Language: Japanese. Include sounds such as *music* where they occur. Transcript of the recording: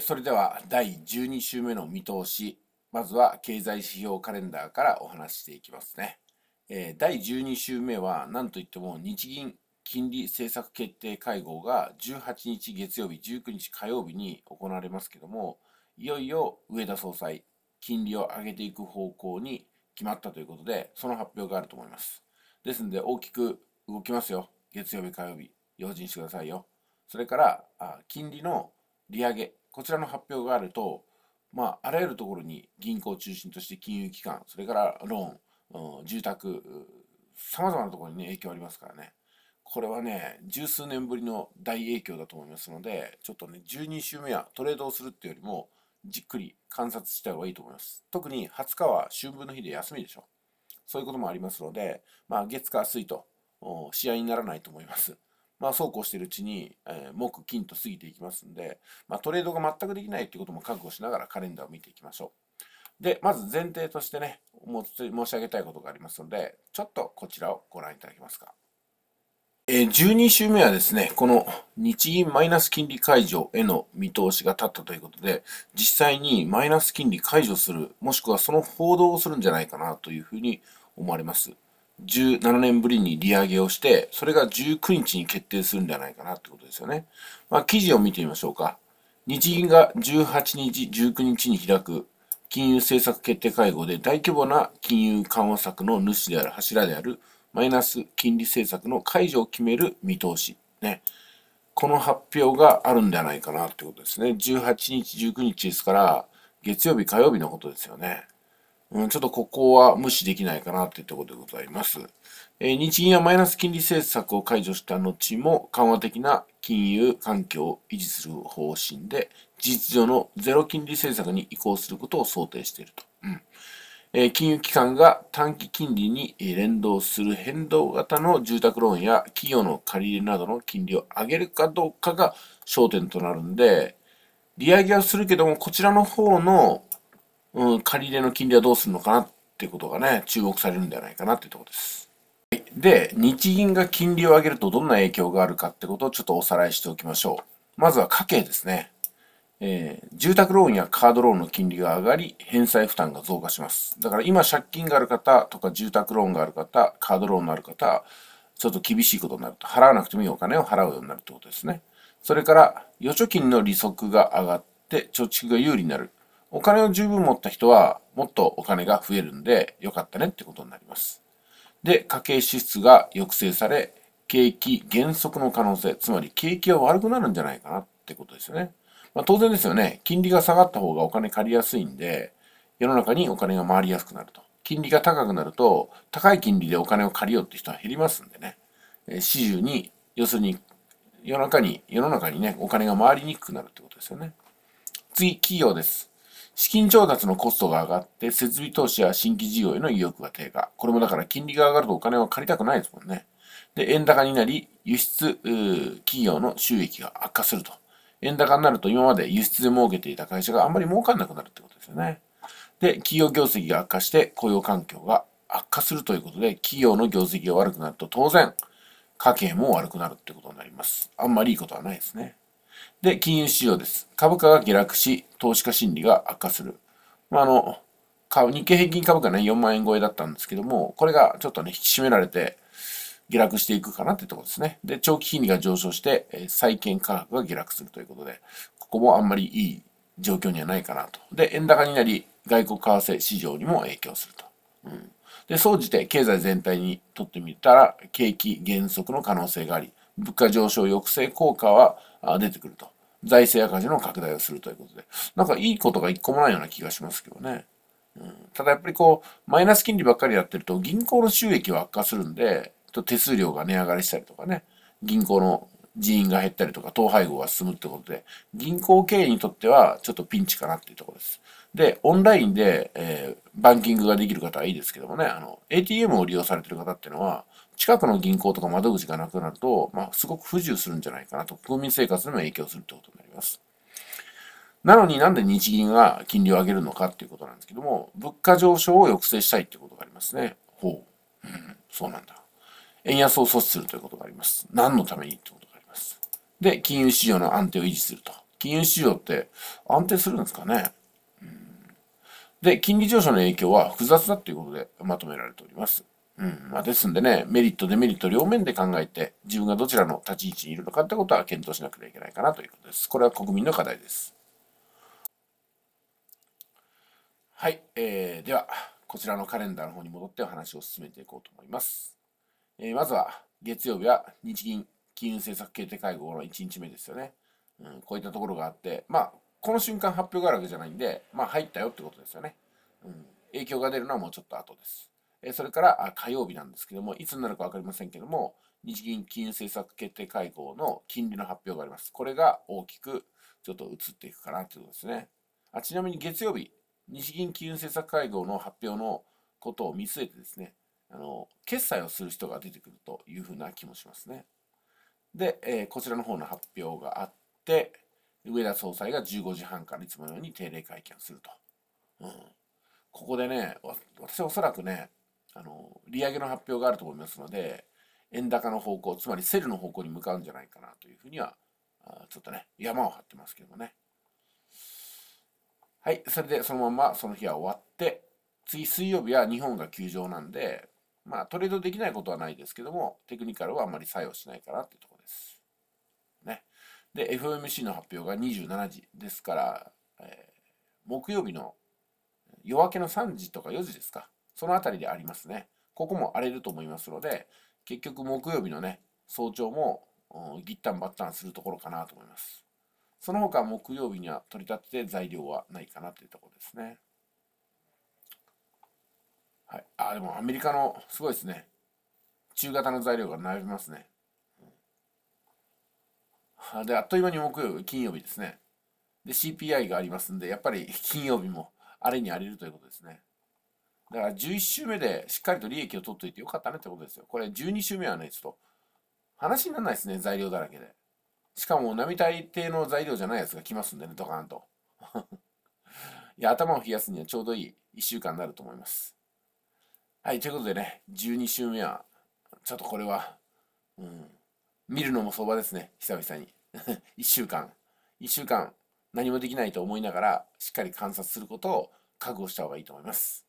それでは第12週目の見通しまずは経済指標カレンダーからお話していきますね、え第12週目は何といっても日銀金利政策決定会合が18日月曜日19日火曜日に行われますけどもいよいよ上田総裁金利を上げていく方向に決まったということでその発表があると思いますですので大きく動きますよ月曜日火曜日用心してくださいよそれから金利の利上げこちらの発表があると、まあ、あらゆるところに銀行を中心として金融機関、それからローン、住宅、さまざまなところに、ね、影響ありますからね。これはね、十数年ぶりの大影響だと思いますので、ちょっとね、12週目はトレードをするっていうよりも、じっくり観察した方がいいと思います。特に20日は春分の日で休みでしょ。そういうこともありますので、まあ、月火水と試合にならないと思います。まあ、そうこうしているうちに、えー、木、金と過ぎていきますんで、まあ、トレードが全くできないということも覚悟しながらカレンダーを見ていきましょう。で、まず前提としてね、申し上げたいことがありますので、ちょっとこちらをご覧いただけますか。え12週目はですね、この日銀マイナス金利解除への見通しが立ったということで、実際にマイナス金利解除する、もしくはその報道をするんじゃないかなというふうに思われます。17年ぶりに利上げをして、それが19日に決定するんじゃないかなってことですよね。まあ、記事を見てみましょうか。日銀が18日、19日に開く金融政策決定会合で大規模な金融緩和策の主である柱であるマイナス金利政策の解除を決める見通し。ね。この発表があるんじゃないかなってことですね。18日、19日ですから、月曜日、火曜日のことですよね。うん、ちょっとここは無視できないかなってところでございます。えー、日銀はマイナス金利政策を解除した後も緩和的な金融環境を維持する方針で、事実上のゼロ金利政策に移行することを想定していると。うんえ金融機関が短期金利に連動する変動型の住宅ローンや企業の借り入れなどの金利を上げるかどうかが焦点となるんで、利上げはするけども、こちらの方のうん、借り入れの金利はどうするのかなっていうことがね、注目されるんじゃないかなっていうところです。で、日銀が金利を上げるとどんな影響があるかってことをちょっとおさらいしておきましょう。まずは家計ですね。えー、住宅ローンやカードローンの金利が上がり、返済負担が増加します。だから今借金がある方とか住宅ローンがある方、カードローンのある方、ちょっと厳しいことになると。払わなくてもいいお金を払うようになるってことですね。それから、預貯金の利息が上がって、貯蓄が有利になる。お金を十分持った人は、もっとお金が増えるんで、よかったねってことになります。で、家計支出が抑制され、景気減速の可能性、つまり景気は悪くなるんじゃないかなってことですよね。まあ、当然ですよね。金利が下がった方がお金借りやすいんで、世の中にお金が回りやすくなると。金利が高くなると、高い金利でお金を借りようって人は減りますんでね。えー、市に、要するに、世の中に、世の中にね、お金が回りにくくなるってことですよね。次、企業です。資金調達のコストが上がって、設備投資や新規事業への意欲が低下。これもだから金利が上がるとお金は借りたくないですもんね。で、円高になり、輸出企業の収益が悪化すると。円高になると今まで輸出で儲けていた会社があんまり儲かんなくなるってことですよね。で、企業業績が悪化して雇用環境が悪化するということで、企業の業績が悪くなると当然、家計も悪くなるってことになります。あんまりいいことはないですね。で、金融市場です。株価が下落し、投資家心理が悪化する。まあ、あの、日経平均株価ね、4万円超えだったんですけども、これがちょっとね、引き締められて、下落していくかなってとこですね。で、長期金利が上昇して、えー、債券価格が下落するということで、ここもあんまりいい状況にはないかなと。で、円高になり、外国為替市場にも影響すると。うん。で、総じて経済全体にとってみたら、景気減速の可能性があり、物価上昇抑制効果は出てくると。財政赤字の拡大をするということで。なんかいいことが一個もないような気がしますけどね。うん、ただやっぱりこう、マイナス金利ばっかりやってると銀行の収益は悪化するんで、と手数料が値上がりしたりとかね、銀行の人員が減ったりとか、統廃合が進むってことで、銀行経営にとってはちょっとピンチかなっていうところです。で、オンラインで、えー、バンキングができる方はいいですけどもね、あの、ATM を利用されてる方っていうのは、近くの銀行とか窓口がなくなると、まあ、すごく不自由するんじゃないかなと、国民生活にも影響するってことになります。なのになんで日銀が金利を上げるのかっていうことなんですけども、物価上昇を抑制したいっていうことがありますね。ほう。うん、そうなんだ。円安を阻止するということがあります。何のためにってことです。で、金融市場の安定を維持すると。金融市場って安定するんですかね、うん、で、金利上昇の影響は複雑だということでまとめられております。うんまあ、ですんでね、メリット、デメリット両面で考えて、自分がどちらの立ち位置にいるのかってことは検討しなければいけないかなということです。これは国民の課題です。はい、えー、では、こちらのカレンダーの方に戻ってお話を進めていこうと思います。えー、まずは、月曜日は日銀金融政策決定会合の1日目ですよね。うん、こういったところがあって、まあ、この瞬間発表があるわけじゃないんで、まあ、入ったよってことですよね。うん、影響が出るのはもうちょっと後です。えそれからあ火曜日なんですけども、いつになるか分かりませんけども、日銀金融政策決定会合の金利の発表があります。これが大きくちょっと移っていくかなということですね。あちなみに月曜日、日銀金融政策会合の発表のことを見据えてですね、あの決済をする人が出てくるというふうな気もしますね。で、えー、こちらの方の発表があって、上田総裁が15時半からいつものように定例会見すると。うん、ここでね、私はおそらくね、あの、利上げの発表があると思いますので、円高の方向、つまりセルの方向に向かうんじゃないかなというふうには、あちょっとね、山を張ってますけどもね。はい、それでそのままその日は終わって、次水曜日は日本が休場なんで、まあトレードできないことはないですけども、テクニカルはあまり作用しないかなってとです。ね。で、FOMC の発表が27時ですから、えー、木曜日の夜明けの3時とか4時ですか。その辺りでありますね。ここも荒れると思いますので、結局木曜日のね、早朝もぎったんばったんするところかなと思います。その他木曜日には取り立てて材料はないかなというところですね。はい、あでもアメリカのすごいですね中型の材料が並びますねで、あっという間に木曜日、金曜日ですね。で、CPI がありますんで、やっぱり金曜日もあれにありるということですね。だから11週目でしっかりと利益を取っておいてよかったねってことですよ。これ12週目はね、ちょっと話にならないですね、材料だらけで。しかも並大抵の材料じゃないやつが来ますんでね、ドカーンと。*laughs* いや、頭を冷やすにはちょうどいい1週間になると思います。はい、ということでね、12週目は、ちょっとこれは、うん、見るのも相場ですね、久々に。1 *laughs* 週間1週間何もできないと思いながらしっかり観察することを覚悟した方がいいと思います。